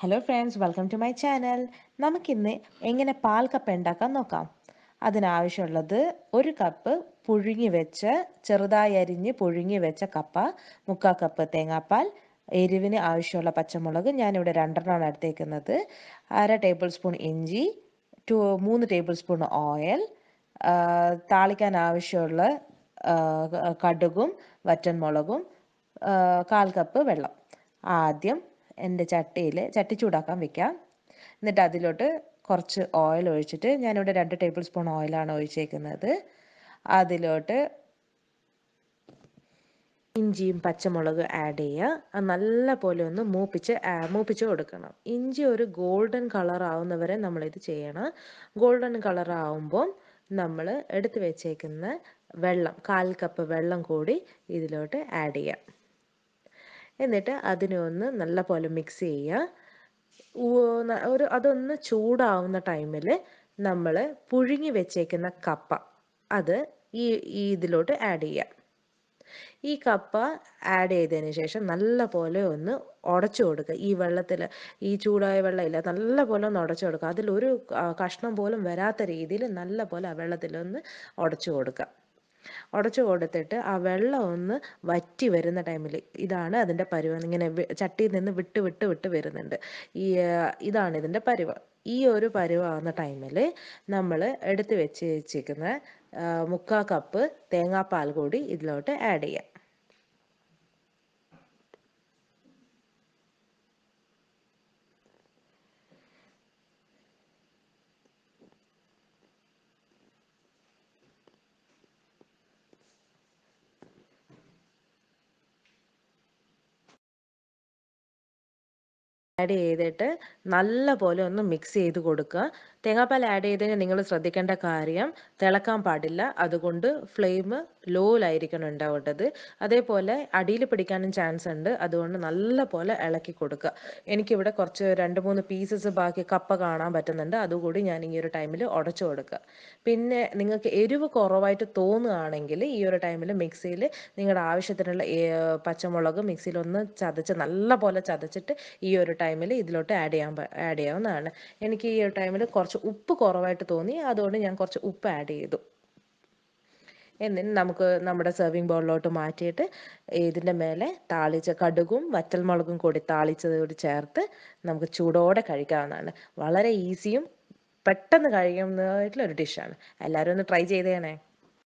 hello friends welcome to my channel നമുക്കിന്ന് എങ്ങനെ പാൽ കപ്പ ഉണ്ടാക്കാൻ നോക്കാം അതിനാവശ്യമുള്ളത് ഒരു കപ്പ് പുഴുങ്ങി വെച്ച് ചെറുതായി അരിഞ്ഞ് പുഴുങ്ങി വെച്ച കപ്പ മുക്കാൽ കപ്പ് തേങ്ങാപ്പാൽ എരിവിന് ആവശ്യമുള്ള പച്ചമുളക് ഞാനിവിടെ രണ്ടെണ്ണമാണ് എടുത്തേക്കുന്നത് അര ടേബിൾ സ്പൂൺ ഇഞ്ചി ടു മൂന്ന് ടേബിൾ സ്പൂൺ ഓയിൽ താളിക്കാൻ ആവശ്യമുള്ള കടുകും വറ്റൻമുളകും കാൽ കപ്പ് വെള്ളം ആദ്യം എൻ്റെ ചട്ടിയിൽ ചട്ടി ചൂടാക്കാൻ വെക്കാം എന്നിട്ട് അതിലോട്ട് കുറച്ച് ഓയിൽ ഒഴിച്ചിട്ട് ഞാനിവിടെ രണ്ട് ടേബിൾ സ്പൂൺ ഓയിലാണ് ഒഴിച്ചേക്കുന്നത് അതിലോട്ട് ഇഞ്ചിയും പച്ചമുളക് ആഡ് ചെയ്യുക നല്ല പോലെ ഒന്ന് മൂപ്പിച്ച് മൂപ്പിച്ച് കൊടുക്കണം ഇഞ്ചി ഒരു ഗോൾഡൻ കളർ ആവുന്നവരെ നമ്മളിത് ചെയ്യണം ഗോൾഡൻ കളർ ആവുമ്പോൾ നമ്മൾ എടുത്തു വെച്ചേക്കുന്ന വെള്ളം കാൽ കപ്പ് വെള്ളം കൂടി ഇതിലോട്ട് ആഡ് ചെയ്യാം എന്നിട്ട് അതിനെ ഒന്ന് നല്ല പോലെ മിക്സ് ചെയ്യുക ഒരു അതൊന്ന് ചൂടാവുന്ന ടൈമിൽ നമ്മൾ പുഴുങ്ങി വെച്ചേക്കുന്ന കപ്പ അത് ഈ ഈ ഇതിലോട്ട് ആഡ് ചെയ്യാം ഈ കപ്പ ആഡ് ചെയ്തതിന് ശേഷം നല്ല പോലെ ഒന്ന് ഉടച്ചു കൊടുക്കുക ഈ വെള്ളത്തിൽ ഈ ചൂടായ വെള്ളമില്ല നല്ല പോലെ ഒന്ന് ഉടച്ചു കൊടുക്കുക അതിലൊരു കഷ്ണം പോലും വരാത്ത രീതിയിൽ നല്ല പോലെ ആ വെള്ളത്തിലൊന്ന് ഉടച്ചു കൊടുക്കുക ഉടച്ചു കൊടുത്തിട്ട് ആ വെള്ളം ഒന്ന് വറ്റി വരുന്ന ടൈമിൽ ഇതാണ് അതിൻ്റെ പരുവം ഇങ്ങനെ ചട്ടിയിൽ നിന്ന് വിട്ട് വിട്ട് വിട്ട് വരുന്നുണ്ട് ഈ ഇതാണ് ഇതിൻ്റെ പരുവം ഈ ഒരു പരുവാകുന്ന ടൈമിൽ നമ്മൾ എടുത്തു വെച്ച് വെച്ചിരിക്കുന്ന മുക്കാൽ കപ്പ് തേങ്ങാപ്പാൽ കൂടി ഇതിലോട്ട് ആഡ് ചെയ്യാം ആഡ് ചെയ്തിട്ട് നല്ല പോലെ ഒന്ന് മിക്സ് ചെയ്ത് കൊടുക്കുക തേങ്ങാപ്പാൽ ആഡ് ചെയ്ത് നിങ്ങൾ ശ്രദ്ധിക്കേണ്ട കാര്യം തിളക്കാൻ പാടില്ല അതുകൊണ്ട് ഫ്ലെയിം ലോയിലായിരിക്കണം ഉണ്ടാവേണ്ടത് അതേപോലെ അടിയിൽ പിടിക്കാനും ചാൻസ് ഉണ്ട് അതുകൊണ്ട് നല്ല പോലെ ഇളക്കി കൊടുക്കുക എനിക്കിവിടെ കുറച്ച് രണ്ട് മൂന്ന് പീസസ് ബാക്കി കപ്പ കാണാൻ പറ്റുന്നുണ്ട് അതുകൂടി ഞാൻ ഈ ഒരു ടൈമിൽ ഉടച്ചു കൊടുക്കുക പിന്നെ നിങ്ങൾക്ക് എരിവ് കുറവായിട്ട് തോന്നുകയാണെങ്കിൽ ഈ ഒരു ടൈമിൽ മിക്സിയിൽ നിങ്ങളുടെ ആവശ്യത്തിനുള്ള പച്ചമുളക് മിക്സിയിൽ ഒന്ന് ചതച്ച് നല്ല പോലെ ചതച്ചിട്ട് ഈ ഒരു ടൈമിൽ ഇതിലോട്ട് ആഡ് ചെയ്യാൻ ആഡ് ചെയ്യാവുന്നതാണ് എനിക്ക് ഈ ഒരു ടൈമിൽ കുറച്ച് കുറച്ച് ഉപ്പ് കുറവായിട്ട് തോന്നി അതുകൊണ്ട് ഞാൻ കുറച്ച് ഉപ്പ് ആഡ് ചെയ്തു എന്നിട്ട് നമുക്ക് നമ്മുടെ സെർവിങ് ബൗളിലോട്ട് മാറ്റിയിട്ട് ഇതിൻ്റെ മേലെ താളിച്ച കടുകും വറ്റൽമുളകും കൂടി താളിച്ചത് കൂടി ചേർത്ത് നമുക്ക് ചൂടോടെ കഴിക്കാവുന്നതാണ് വളരെ ഈസിയും പെട്ടെന്ന് കഴിയുന്നതായിട്ടുള്ള ഒരു ഡിഷാണ് എല്ലാവരും ഒന്ന് ട്രൈ ചെയ്തേണേ